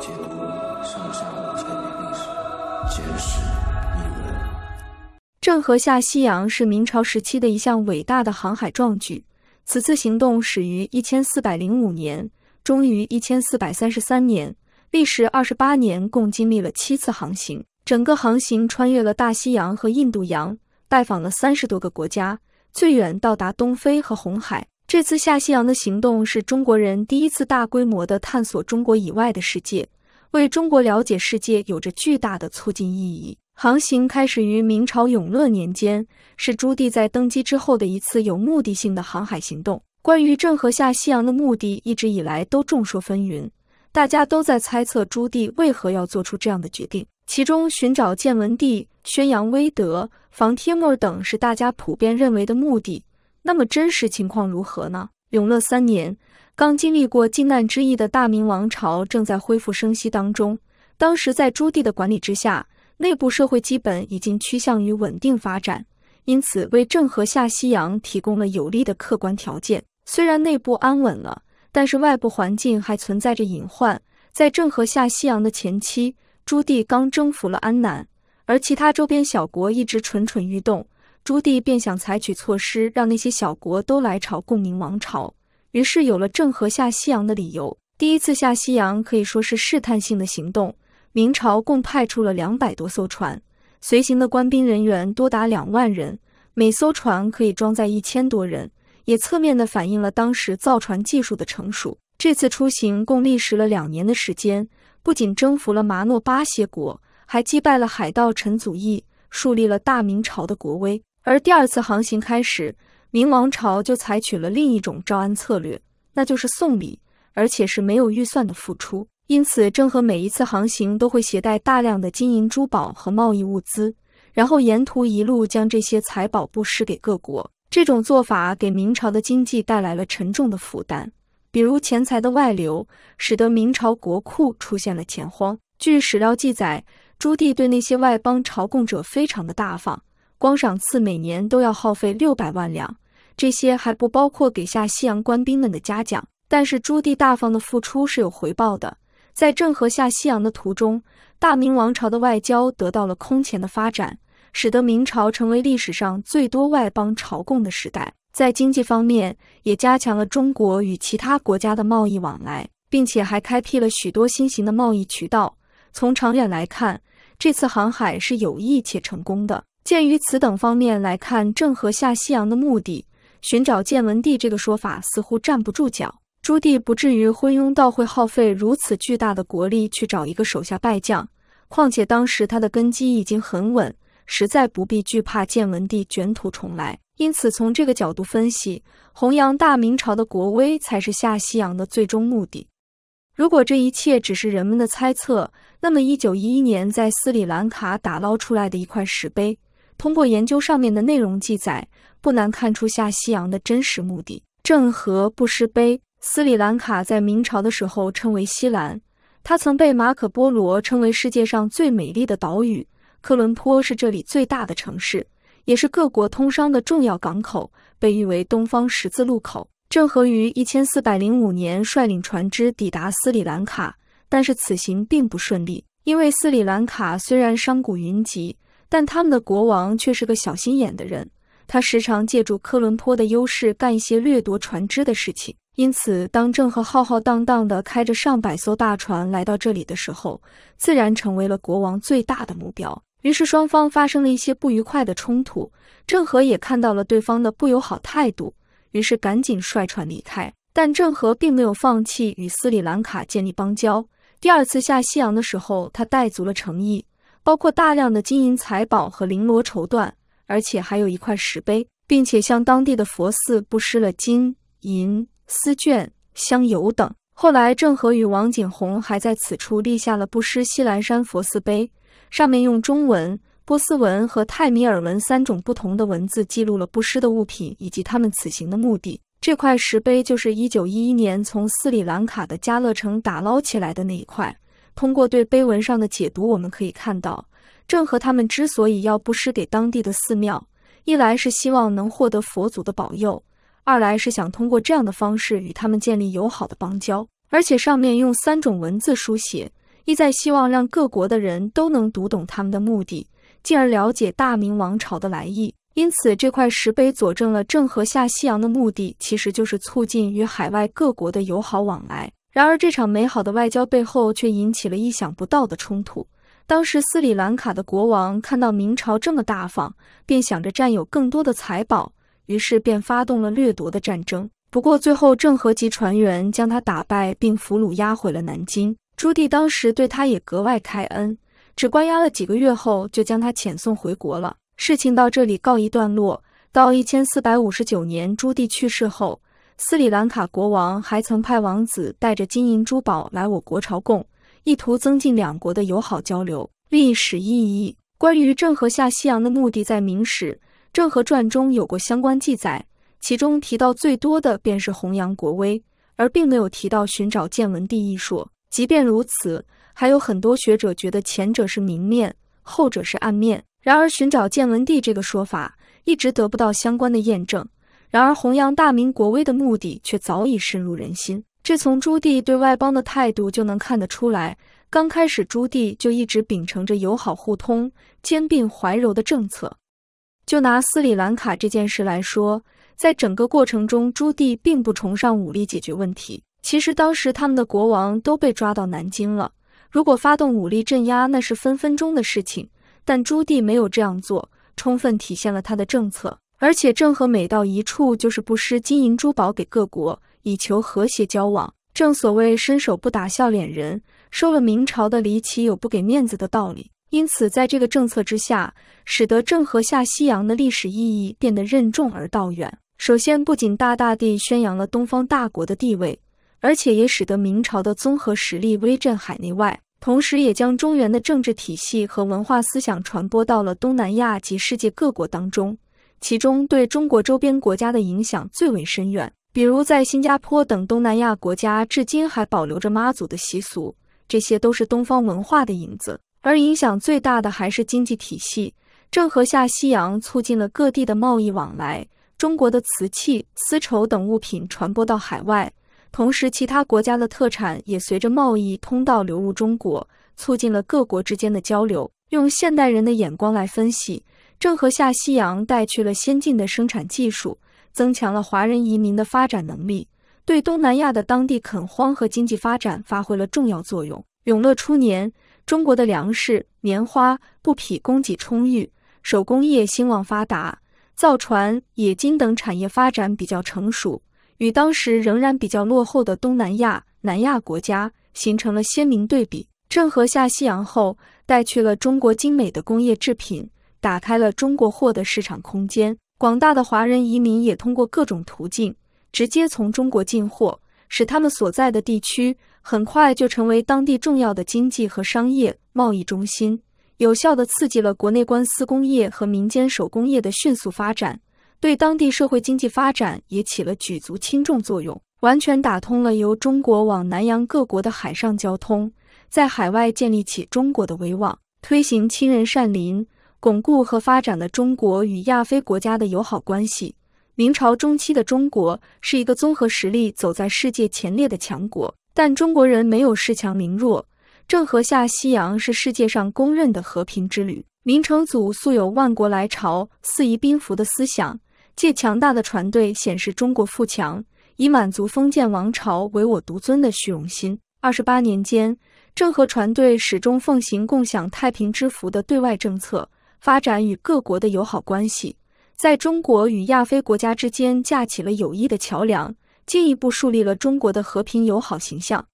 上下五千年历史，郑和下西洋是明朝时期的一项伟大的航海壮举。此次行动始于1405年，终于1433年，历时28年，共经历了七次航行。整个航行穿越了大西洋和印度洋，拜访了三十多个国家，最远到达东非和红海。这次下西洋的行动是中国人第一次大规模的探索中国以外的世界，为中国了解世界有着巨大的促进意义。航行开始于明朝永乐年间，是朱棣在登基之后的一次有目的性的航海行动。关于郑和下西洋的目的，一直以来都众说纷纭，大家都在猜测朱棣为何要做出这样的决定。其中，寻找建文帝、宣扬威德、防贴末等是大家普遍认为的目的。那么真实情况如何呢？永乐三年，刚经历过靖难之役的大明王朝正在恢复生息当中。当时在朱棣的管理之下，内部社会基本已经趋向于稳定发展，因此为郑和下西洋提供了有利的客观条件。虽然内部安稳了，但是外部环境还存在着隐患。在郑和下西洋的前期，朱棣刚征服了安南，而其他周边小国一直蠢蠢欲动。朱棣便想采取措施，让那些小国都来朝贡明王朝，于是有了郑和下西洋的理由。第一次下西洋可以说是试探性的行动。明朝共派出了两百多艘船，随行的官兵人员多达两万人，每艘船可以装载一千多人，也侧面的反映了当时造船技术的成熟。这次出行共历时了两年的时间，不仅征服了麻诺巴歇国，还击败了海盗陈祖义，树立了大明朝的国威。而第二次航行开始，明王朝就采取了另一种招安策略，那就是送礼，而且是没有预算的付出。因此，郑和每一次航行都会携带大量的金银珠宝和贸易物资，然后沿途一路将这些财宝布施给各国。这种做法给明朝的经济带来了沉重的负担，比如钱财的外流，使得明朝国库出现了钱荒。据史料记载，朱棣对那些外邦朝贡者非常的大方。光赏赐每年都要耗费六百万两，这些还不包括给下西洋官兵们的嘉奖。但是朱棣大方的付出是有回报的，在郑和下西洋的途中，大明王朝的外交得到了空前的发展，使得明朝成为历史上最多外邦朝贡的时代。在经济方面，也加强了中国与其他国家的贸易往来，并且还开辟了许多新型的贸易渠道。从长远来看，这次航海是有益且成功的。鉴于此等方面来看，郑和下西洋的目的寻找建文帝这个说法似乎站不住脚。朱棣不至于昏庸到会耗费如此巨大的国力去找一个手下败将，况且当时他的根基已经很稳，实在不必惧怕建文帝卷土重来。因此，从这个角度分析，弘扬大明朝的国威才是下西洋的最终目的。如果这一切只是人们的猜测，那么1911年在斯里兰卡打捞出来的一块石碑。通过研究上面的内容记载，不难看出下西洋的真实目的。郑和不失碑，斯里兰卡在明朝的时候称为西兰，他曾被马可波罗称为世界上最美丽的岛屿。科伦坡是这里最大的城市，也是各国通商的重要港口，被誉为东方十字路口。郑和于1405年率领船只抵达斯里兰卡，但是此行并不顺利，因为斯里兰卡虽然商贾云集。但他们的国王却是个小心眼的人，他时常借助科伦坡的优势干一些掠夺船只的事情。因此，当郑和浩浩荡荡地开着上百艘大船来到这里的时候，自然成为了国王最大的目标。于是，双方发生了一些不愉快的冲突。郑和也看到了对方的不友好态度，于是赶紧率船离开。但郑和并没有放弃与斯里兰卡建立邦交。第二次下西洋的时候，他带足了诚意。包括大量的金银财宝和绫罗绸缎，而且还有一块石碑，并且向当地的佛寺布施了金银丝绢、香油等。后来，郑和与王景弘还在此处立下了布施西兰山佛寺碑，上面用中文、波斯文和泰米尔文三种不同的文字记录了布施的物品以及他们此行的目的。这块石碑就是1911年从斯里兰卡的加勒城打捞起来的那一块。通过对碑文上的解读，我们可以看到，郑和他们之所以要布施给当地的寺庙，一来是希望能获得佛祖的保佑，二来是想通过这样的方式与他们建立友好的邦交。而且上面用三种文字书写，意在希望让各国的人都能读懂他们的目的，进而了解大明王朝的来意。因此，这块石碑佐证了郑和下西洋的目的其实就是促进与海外各国的友好往来。然而，这场美好的外交背后却引起了意想不到的冲突。当时斯里兰卡的国王看到明朝这么大方，便想着占有更多的财宝，于是便发动了掠夺的战争。不过最后，郑和及船员将他打败并俘虏，押回了南京。朱棣当时对他也格外开恩，只关押了几个月后，就将他遣送回国了。事情到这里告一段落。到一千四百五十九年，朱棣去世后。斯里兰卡国王还曾派王子带着金银珠宝来我国朝贡，意图增进两国的友好交流。历史意义：关于郑和下西洋的目的，在《明史·郑和传》中有过相关记载，其中提到最多的便是弘扬国威，而并没有提到寻找建文帝一说。即便如此，还有很多学者觉得前者是明面，后者是暗面。然而，寻找建文帝这个说法一直得不到相关的验证。然而，弘扬大明国威的目的却早已深入人心。这从朱棣对外邦的态度就能看得出来。刚开始，朱棣就一直秉承着友好互通、兼并怀柔的政策。就拿斯里兰卡这件事来说，在整个过程中，朱棣并不崇尚武力解决问题。其实当时他们的国王都被抓到南京了，如果发动武力镇压，那是分分钟的事情。但朱棣没有这样做，充分体现了他的政策。而且郑和每到一处，就是不施金银珠宝给各国，以求和谐交往。正所谓伸手不打笑脸人，收了明朝的离奇有不给面子的道理。因此，在这个政策之下，使得郑和下西洋的历史意义变得任重而道远。首先，不仅大大地宣扬了东方大国的地位，而且也使得明朝的综合实力威震海内外，同时也将中原的政治体系和文化思想传播到了东南亚及世界各国当中。其中对中国周边国家的影响最为深远，比如在新加坡等东南亚国家，至今还保留着妈祖的习俗，这些都是东方文化的影子。而影响最大的还是经济体系，郑和下西洋促进了各地的贸易往来，中国的瓷器、丝绸等物品传播到海外，同时其他国家的特产也随着贸易通道流入中国，促进了各国之间的交流。用现代人的眼光来分析。郑和下西洋带去了先进的生产技术，增强了华人移民的发展能力，对东南亚的当地垦荒和经济发展发挥了重要作用。永乐初年，中国的粮食、棉花、布匹供给充裕，手工业兴旺发达，造船、冶金等产业发展比较成熟，与当时仍然比较落后的东南亚、南亚国家形成了鲜明对比。郑和下西洋后，带去了中国精美的工业制品。打开了中国货的市场空间，广大的华人移民也通过各种途径直接从中国进货，使他们所在的地区很快就成为当地重要的经济和商业贸易中心，有效地刺激了国内官司工业和民间手工业的迅速发展，对当地社会经济发展也起了举足轻重作用，完全打通了由中国往南洋各国的海上交通，在海外建立起中国的威望，推行亲仁善邻。巩固和发展的中国与亚非国家的友好关系。明朝中期的中国是一个综合实力走在世界前列的强国，但中国人没有恃强凌弱。郑和下西洋是世界上公认的和平之旅。明成祖素有万国来朝、四夷宾服的思想，借强大的船队显示中国富强，以满足封建王朝唯我独尊的虚荣心。二十八年间，郑和船队始终奉行共享太平之福的对外政策。发展与各国的友好关系，在中国与亚非国家之间架起了友谊的桥梁，进一步树立了中国的和平友好形象。